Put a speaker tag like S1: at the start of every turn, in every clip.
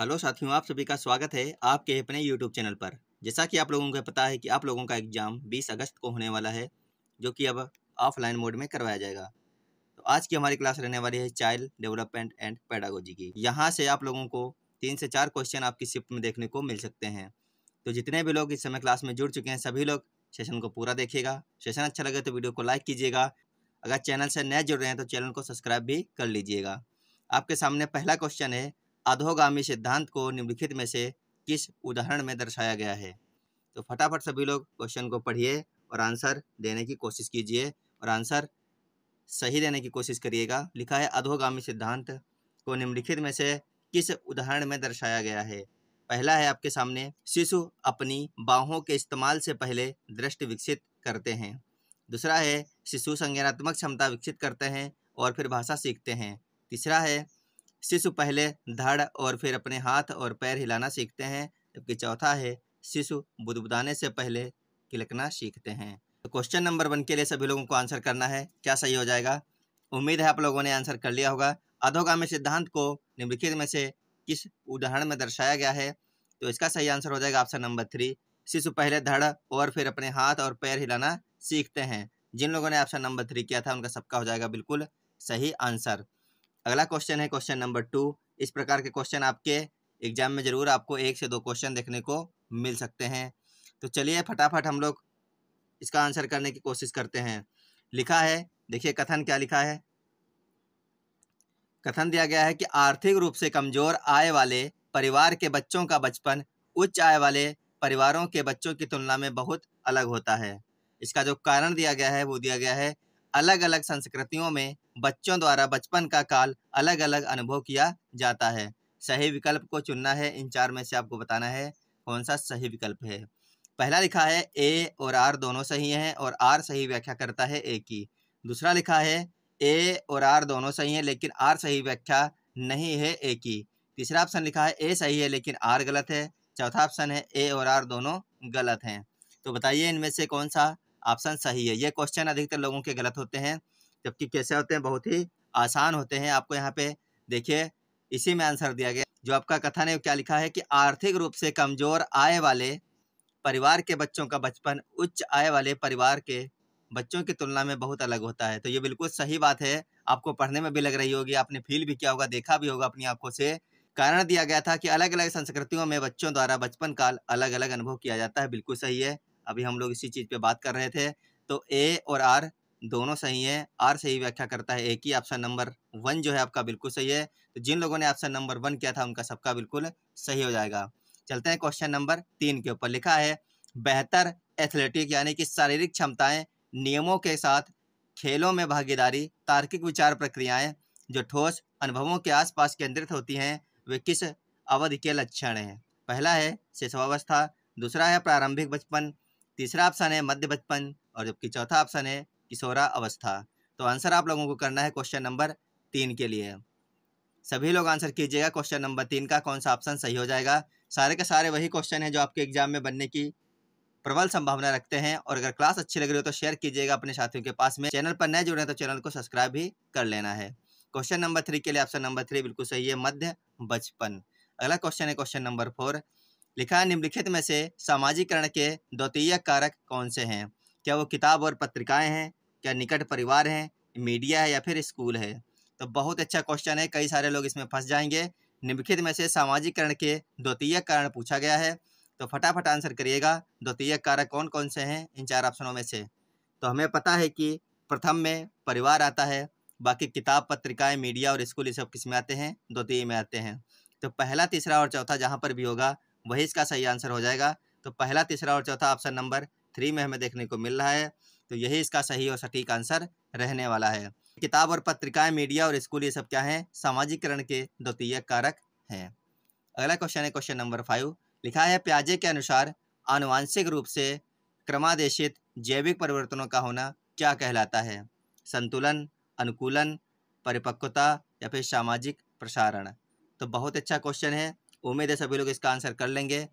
S1: hello साथियों आप सभी का स्वागत है आपके अपने यूट्यूब चैनल पर जैसा कि आप लोगों को पता है कि आप लोगों का एग्ज़ाम 20 अगस्त को होने वाला है जो कि अब ऑफलाइन मोड में करवाया जाएगा तो आज की हमारी क्लास रहने वाली है चाइल्ड डेवलपमेंट एंड पैडागोजी की यहाँ से आप लोगों को तीन से चार क्वेश्चन आपकी शिफ्ट में देखने को मिल सकते हैं तो जितने भी लोग इस समय क्लास में जुड़ चुके हैं सभी लोग सेशन को पूरा देखेगा सेशन अच्छा लगे तो वीडियो को लाइक कीजिएगा अगर चैनल से नए जुड़ रहे हैं तो चैनल को सब्सक्राइब भी कर लीजिएगा आपके सामने पहला क्वेश्चन है अधोगामी सिद्धांत को निम्नलिखित में से किस उदाहरण में दर्शाया गया है तो फटाफट सभी लोग क्वेश्चन को पढ़िए और आंसर देने की कोशिश कीजिए और आंसर सही देने की कोशिश करिएगा लिखा है अधोगामी सिद्धांत को निम्नलिखित में से किस उदाहरण में दर्शाया गया है पहला है आपके सामने शिशु अपनी बाहों के इस्तेमाल से पहले दृष्टि विकसित करते हैं दूसरा है शिशु संज्ञानात्मक क्षमता विकसित करते हैं और फिर भाषा सीखते हैं तीसरा है शिशु पहले धड़ और फिर अपने हाथ और पैर हिलाना सीखते हैं जबकि चौथा है शिशु बुदबुदाने से पहले किलकना सीखते हैं तो क्वेश्चन नंबर वन के लिए सभी लोगों को आंसर करना है क्या सही हो जाएगा उम्मीद है आप लोगों ने आंसर कर लिया होगा अधोगामी सिद्धांत को निम्नलिखित में से किस उदाहरण में दर्शाया गया है तो इसका सही आंसर हो जाएगा ऑप्शन नंबर थ्री शिशु पहले धड़ और फिर अपने हाथ और पैर हिलाना सीखते हैं जिन लोगों ने ऑप्शन नंबर थ्री किया था उनका सबका हो जाएगा बिल्कुल सही आंसर अगला क्वेश्चन है क्वेश्चन नंबर टू इस प्रकार के क्वेश्चन आपके एग्जाम में ज़रूर आपको एक से दो क्वेश्चन देखने को मिल सकते हैं तो चलिए फटाफट हम लोग इसका आंसर करने की कोशिश करते हैं लिखा है देखिए कथन क्या लिखा है कथन दिया गया है कि आर्थिक रूप से कमज़ोर आय वाले परिवार के बच्चों का बचपन उच्च आय वाले परिवारों के बच्चों की तुलना में बहुत अलग होता है इसका जो कारण दिया गया है वो दिया गया है अलग अलग संस्कृतियों में बच्चों द्वारा बचपन का काल अलग अलग अनुभव किया जाता है सही विकल्प को चुनना है इन चार में से आपको बताना है कौन सा सही विकल्प है पहला लिखा है ए और आर दोनों सही हैं और आर सही व्याख्या करता है ए की दूसरा लिखा है ए और आर दोनों सही हैं लेकिन आर सही व्याख्या नहीं है ए की तीसरा ऑप्शन लिखा है ए सही है लेकिन आर गलत है चौथा ऑप्शन है ए और आर दोनों गलत हैं तो बताइए इनमें से कौन सा ऑप्शन सही है ये क्वेश्चन अधिकतर लोगों के गलत होते हैं जबकि कैसे होते हैं बहुत ही आसान होते हैं आपको यहाँ पे देखिए इसी में आंसर दिया गया जो आपका कथन है क्या लिखा है कि आर्थिक रूप से कमज़ोर आय वाले परिवार के बच्चों का बचपन उच्च आय वाले परिवार के बच्चों की तुलना में बहुत अलग होता है तो ये बिल्कुल सही बात है आपको पढ़ने में भी लग रही होगी आपने फील भी किया होगा देखा भी होगा अपनी आंखों से कारण दिया गया था कि अलग अलग संस्कृतियों में बच्चों द्वारा बचपन काल अलग अलग अनुभव किया जाता है बिल्कुल सही है अभी हम लोग इसी चीज़ पे बात कर रहे थे तो ए और आर दोनों सही है आर सही व्याख्या करता है एक ही ऑप्शन नंबर वन जो है आपका बिल्कुल सही है तो जिन लोगों ने ऑप्शन नंबर वन किया था उनका सबका बिल्कुल सही हो जाएगा चलते हैं क्वेश्चन नंबर तीन के ऊपर लिखा है बेहतर एथलेटिक यानी कि शारीरिक क्षमताएं नियमों के साथ खेलों में भागीदारी तार्किक विचार प्रक्रियाएं जो ठोस अनुभवों के आसपास केंद्रित होती हैं वे किस अवधि के लक्षण हैं पहला है शैशवावस्था दूसरा है प्रारंभिक बचपन तीसरा ऑप्शन है मध्य बचपन और जबकि चौथा ऑप्शन है किशोरा अवस्था तो आंसर आप लोगों को करना है क्वेश्चन नंबर तीन के लिए सभी लोग आंसर कीजिएगा क्वेश्चन नंबर तीन का कौन सा ऑप्शन सही हो जाएगा सारे के सारे वही क्वेश्चन है जो आपके एग्जाम में बनने की प्रबल संभावना रखते हैं और अगर क्लास अच्छी लग रही हो तो शेयर कीजिएगा अपने साथियों के पास में चैनल पर नए जुड़े तो चैनल को सब्सक्राइब भी कर लेना है क्वेश्चन नंबर थ्री के लिए ऑप्शन नंबर थ्री बिल्कुल सही है मध्य बचपन अगला क्वेश्चन है क्वेश्चन नंबर फोर लिखा निम्नलिखित में से सामाजिकरण के द्वितीय कारक कौन से हैं क्या वो किताब और पत्रिकाएं हैं क्या निकट परिवार हैं मीडिया है या फिर स्कूल है तो बहुत अच्छा क्वेश्चन है कई सारे लोग इसमें फंस जाएंगे निम्नलिखित में से सामाजिकरण के द्वितीय कारण पूछा गया है तो फटाफट आंसर करिएगा द्वितीय कारक कौन कौन से हैं इन चार ऑप्शनों में से तो हमें पता है कि प्रथम में परिवार आता है बाकी किताब पत्रिकाएं मीडिया और स्कूल ये सब किस में आते हैं द्वितीय में आते हैं तो पहला तीसरा और चौथा जहाँ पर भी होगा वही इसका सही आंसर हो जाएगा तो पहला तीसरा और चौथा ऑप्शन नंबर थ्री में हमें देखने को मिल रहा है तो यही इसका सही और सटीक आंसर रहने वाला है किताब और पत्रिकाएं मीडिया और स्कूल ये सब क्या हैं सामाजिकरण के द्वितीय कारक हैं अगला क्वेश्चन है क्वेश्चन नंबर फाइव लिखा है प्याजे के अनुसार आनुवांशिक रूप से क्रमादेशित जैविक परिवर्तनों का होना क्या कहलाता है संतुलन अनुकूलन परिपक्वता या फिर सामाजिक प्रसारण तो बहुत अच्छा क्वेश्चन है उम्मीद है सभी लोग इसका आंसर कर लेंगे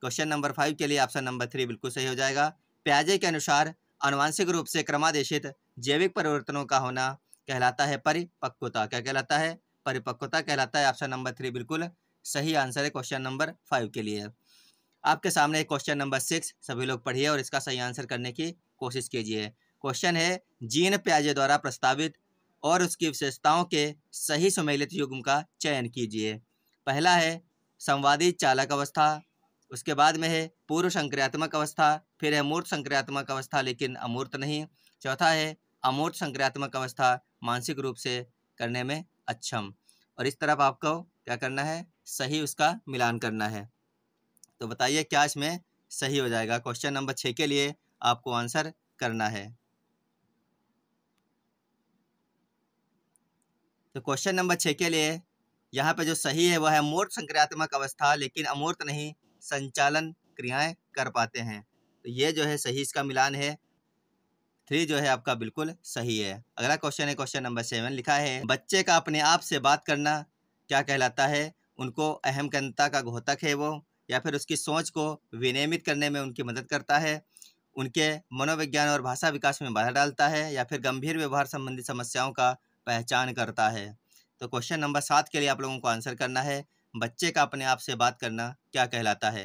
S1: क्वेश्चन नंबर फाइव के लिए ऑप्शन नंबर थ्री बिल्कुल सही हो जाएगा प्याजे के अनुसार अनुवांशिक रूप से क्रमादेशित जैविक परिवर्तनों का होना कहलाता है परिपक्वता क्या कहलाता है परिपक्वता कहलाता है ऑप्शन नंबर थ्री बिल्कुल सही आंसर है क्वेश्चन नंबर फाइव के लिए आपके सामने क्वेश्चन नंबर सिक्स सभी लोग पढ़िए और इसका सही आंसर करने की कोशिश कीजिए क्वेश्चन है जीन प्याजे द्वारा प्रस्तावित और उसकी विशेषताओं के सही सुमेलित युग्म का चयन कीजिए पहला है संवादी चालक अवस्था उसके बाद में है पूर्व संक्रियात्मक अवस्था फिर है मूर्त संक्रियात्मक अवस्था लेकिन अमूर्त नहीं चौथा है अमूर्त संक्रियात्मक अवस्था मानसिक रूप से करने में अक्षम और इस तरफ आपको क्या करना है सही उसका मिलान करना है तो बताइए क्या इसमें सही हो जाएगा क्वेश्चन नंबर छः के लिए आपको आंसर करना है तो क्वेश्चन नंबर छः के लिए यहाँ पे जो सही है वह है मूर्त संक्रियात्मक अवस्था लेकिन अमूर्त नहीं संचालन क्रियाएं कर पाते हैं तो ये जो है सही इसका मिलान है थ्री जो है आपका बिल्कुल सही है अगला क्वेश्चन है क्वेश्चन नंबर सेवन लिखा है बच्चे का अपने आप से बात करना क्या कहलाता है उनको अहम कंता का घोतक है वो या फिर उसकी सोच को विनियमित करने में उनकी मदद करता है उनके मनोविज्ञान और भाषा विकास में बाधा डालता है या फिर गंभीर व्यवहार संबंधी समस्याओं का पहचान करता है तो क्वेश्चन नंबर सात के लिए आप लोगों को आंसर करना है बच्चे का अपने आप से बात करना क्या कहलाता है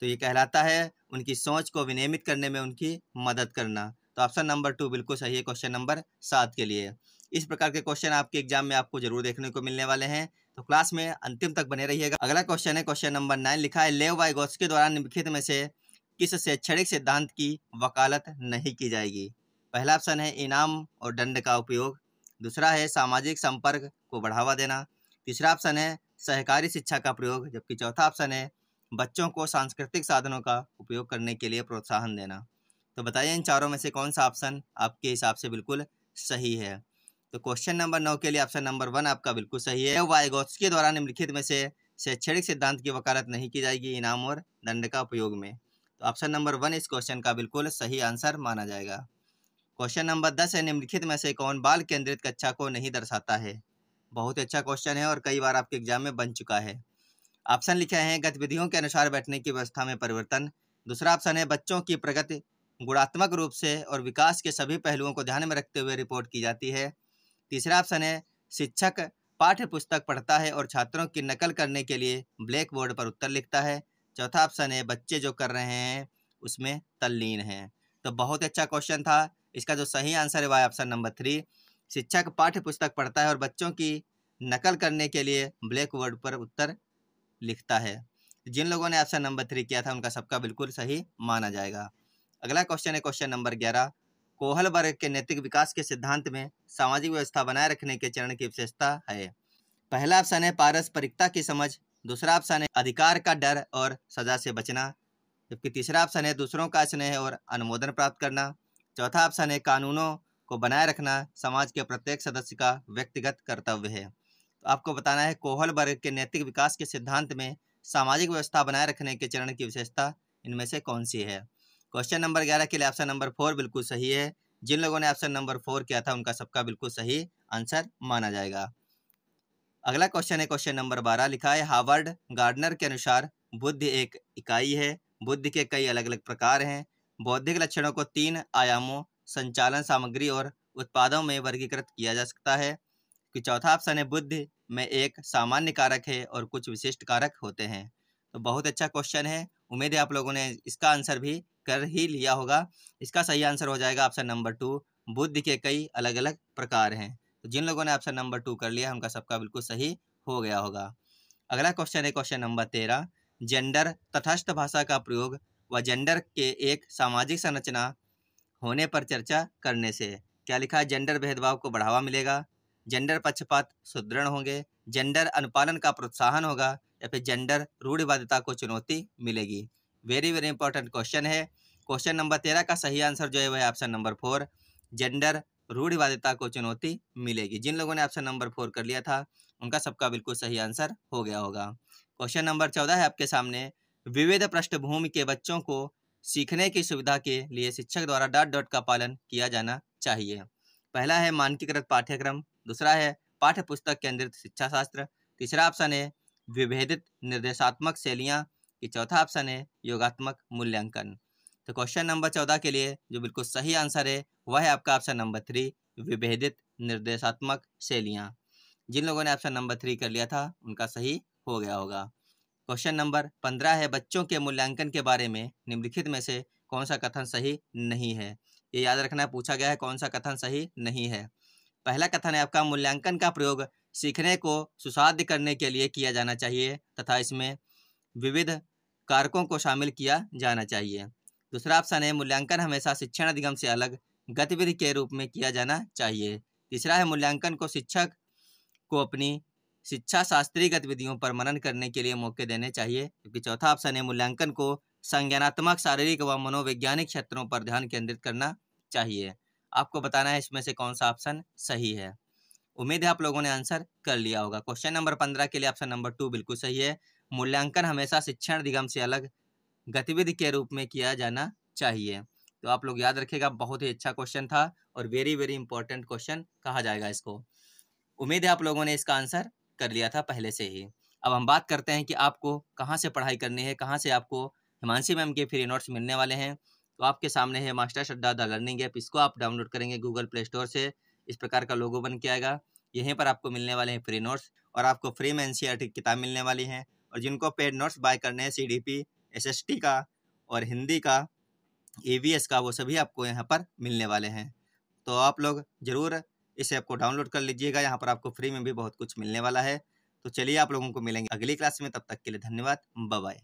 S1: तो ये कहलाता है उनकी सोच को विनियमित करने में उनकी मदद करना तो ऑप्शन नंबर टू बिल्कुल सही है क्वेश्चन नंबर सात के लिए इस प्रकार के क्वेश्चन आपके एग्जाम में आपको जरूर देखने को मिलने वाले हैं तो क्लास में अंतिम तक बने रहिएगा अगला क्वेश्चन है क्वेश्चन नंबर नाइन लिखा है लेव बाई गोस के द्वारा निम्नलिखित में से किस शैक्षणिक सिद्धांत की वकालत नहीं की जाएगी पहला ऑप्शन है इनाम और दंड का उपयोग दूसरा है सामाजिक संपर्क को बढ़ावा देना तीसरा ऑप्शन है सहकारी शिक्षा का प्रयोग जबकि चौथा ऑप्शन है बच्चों को सांस्कृतिक साधनों का उपयोग करने के लिए प्रोत्साहन देना तो बताइए इन चारों में से कौन सा ऑप्शन आपके हिसाब से बिल्कुल सही है तो क्वेश्चन नंबर नौ के लिए ऑप्शन नंबर वन आपका बिल्कुल सही है वायगोस के द्वारा निम्नलिखित में से शैक्षणिक सिद्धांत की वकालत नहीं की जाएगी इनाम और दंड का उपयोग में तो ऑप्शन नंबर वन इस क्वेश्चन का बिल्कुल सही आंसर माना जाएगा क्वेश्चन नंबर दस है निम्नलिखित में से कौन बाल केंद्रित कक्षा को नहीं दर्शाता है बहुत ही अच्छा क्वेश्चन है और कई बार आपके एग्जाम में बन चुका है ऑप्शन लिखे हैं गतिविधियों के अनुसार बैठने की व्यवस्था में परिवर्तन दूसरा ऑप्शन है बच्चों की प्रगति गुणात्मक रूप से और विकास के सभी पहलुओं को ध्यान में रखते हुए रिपोर्ट की जाती है तीसरा ऑप्शन है शिक्षक पाठ्य पुस्तक पढ़ता है और छात्रों की नकल करने के लिए ब्लैक बोर्ड पर उत्तर लिखता है चौथा ऑप्शन है बच्चे जो कर रहे हैं उसमें तल्लीन हैं तो बहुत अच्छा क्वेश्चन था इसका जो सही आंसर है वह ऑप्शन नंबर थ्री शिक्षक पाठ्य पुस्तक पढ़ता है और बच्चों की नकल करने के लिए ब्लैक बोर्ड पर उत्तर लिखता है जिन लोगों ने ऑप्शन नंबर थ्री किया था उनका सबका बिल्कुल सही माना जाएगा अगला क्वेश्चन है क्वेश्चन नंबर ग्यारह कोहल वर्ग के नैतिक विकास के सिद्धांत में सामाजिक व्यवस्था बनाए रखने के चरण की विशेषता है पहला ऑप्शन है पारस्परिकता की समझ दूसरा ऑप्शन है अधिकार का डर और सजा से बचना जबकि तीसरा ऑप्शन है दूसरों का स्नेह और अनुमोदन प्राप्त करना चौथा ऑप्शन है कानूनों को बनाए रखना समाज के प्रत्येक सदस्य का व्यक्तिगत कर्तव्य है तो आपको बताना है कोहल वर्ग के नैतिक विकास के सिद्धांत में सामाजिक व्यवस्था बनाए रखने के चरण की विशेषता इनमें से कौन सी है क्वेश्चन नंबर ग्यारह के लिए ऑप्शन नंबर फोर बिल्कुल सही है जिन लोगों ने ऑप्शन नंबर फोर किया था उनका सबका बिल्कुल सही आंसर माना जाएगा अगला क्वेश्चन है क्वेश्चन नंबर बारह लिखा है हार्वर्ड गार्डनर के अनुसार बुद्ध एक इकाई है बुद्ध के कई अलग अलग प्रकार हैं बौद्धिक लक्षणों को तीन आयामों संचालन सामग्री और उत्पादों में वर्गीकृत किया जा सकता है कि चौथा ऑप्शन है बुद्धि में एक सामान्य कारक है और कुछ विशिष्ट कारक होते हैं तो बहुत अच्छा क्वेश्चन है उम्मीद है आप लोगों ने इसका आंसर भी कर ही लिया होगा इसका सही आंसर हो जाएगा ऑप्शन नंबर टू बुद्ध के कई अलग अलग प्रकार हैं तो जिन लोगों ने ऑप्शन नंबर टू कर लिया उनका सबका बिल्कुल सही हो गया होगा अगला क्वेश्चन है क्वेश्चन नंबर तेरह जेंडर तटस्थ भाषा का प्रयोग व जेंडर के एक सामाजिक संरचना होने पर चर्चा करने से क्या लिखा है जेंडर भेदभाव को बढ़ावा मिलेगा जेंडर पक्षपात सुदृढ़ होंगे जेंडर अनुपालन का प्रोत्साहन होगा या फिर जेंडर रूढ़िवादिता को चुनौती मिलेगी वेरी वेरी इंपॉर्टेंट क्वेश्चन है क्वेश्चन नंबर तेरह का सही आंसर जो है वह ऑप्शन नंबर फोर जेंडर रूढ़िवादिता को चुनौती मिलेगी जिन लोगों ने ऑप्शन नंबर फोर कर लिया था उनका सबका बिल्कुल सही आंसर हो गया होगा क्वेश्चन नंबर चौदह है आपके सामने विविध पृष्ठभूमि के बच्चों को सीखने की सुविधा के लिए शिक्षक द्वारा डॉट डॉट का पालन किया जाना चाहिए पहला है मानकीकृत पाठ्यक्रम दूसरा है पाठ्य पुस्तक केंद्रित शिक्षा शास्त्र तीसरा ऑप्शन है विभेदित निर्देशात्मक शैलियाँ कि चौथा ऑप्शन है योगात्मक मूल्यांकन तो क्वेश्चन नंबर चौदह के लिए जो बिल्कुल सही आंसर है वह है आपका ऑप्शन नंबर थ्री विभेदित निर्देशात्मक शैलियाँ जिन लोगों ने ऑप्शन नंबर थ्री कर लिया था उनका सही हो गया होगा क्वेश्चन नंबर पंद्रह है बच्चों के मूल्यांकन के बारे में निम्नलिखित में से कौन सा कथन सही नहीं है ये याद रखना पूछा गया है कौन सा कथन सही नहीं है पहला कथन है आपका मूल्यांकन का प्रयोग सीखने को सुसाध्य करने के लिए किया जाना चाहिए तथा इसमें विविध कारकों को शामिल किया जाना चाहिए दूसरा ऑप्शन है मूल्यांकन हमेशा शिक्षण अधिगम से अलग गतिविधि के रूप में किया जाना चाहिए तीसरा है मूल्यांकन को शिक्षक को अपनी शिक्षा शास्त्रीय गतिविधियों पर मनन करने के लिए मौके देने चाहिए जबकि चौथा ऑप्शन है मूल्यांकन को संज्ञानात्मक शारीरिक व मनोवैज्ञानिक क्षेत्रों पर ध्यान केंद्रित करना चाहिए आपको बताना है इसमें से कौन सा ऑप्शन सही है उम्मीद है आप लोगों ने आंसर कर लिया होगा क्वेश्चन नंबर पंद्रह के लिए ऑप्शन नंबर टू बिल्कुल सही है मूल्यांकन हमेशा शिक्षण निगम से अलग गतिविधि के रूप में किया जाना चाहिए तो आप लोग याद रखेगा बहुत ही अच्छा क्वेश्चन था और वेरी वेरी इंपॉर्टेंट क्वेश्चन कहा जाएगा इसको उम्मीद है आप लोगों ने इसका आंसर कर लिया था पहले से ही अब हम बात करते हैं कि आपको कहाँ से पढ़ाई करनी है कहाँ से आपको हिमांशी मैम के फ्री नोट्स मिलने वाले हैं तो आपके सामने है मास्टर शड्डा द लर्निंग ऐप इसको आप डाउनलोड करेंगे गूगल प्ले स्टोर से इस प्रकार का लोगो बन के आएगा यहीं पर आपको मिलने वाले हैं फ्री नोट्स और आपको फ्री में एन की किताब मिलने वाली हैं और जिनको पेड नोट्स बाय करने हैं C D P S S T का और हिंदी का ए वी एस का वो सभी आपको यहाँ पर मिलने वाले हैं तो आप लोग ज़रूर इस ऐप को डाउनलोड कर लीजिएगा यहाँ पर आपको फ्री में भी बहुत कुछ मिलने वाला है तो चलिए आप लोगों को मिलेंगे अगली क्लास में तब तक के लिए धन्यवाद बाय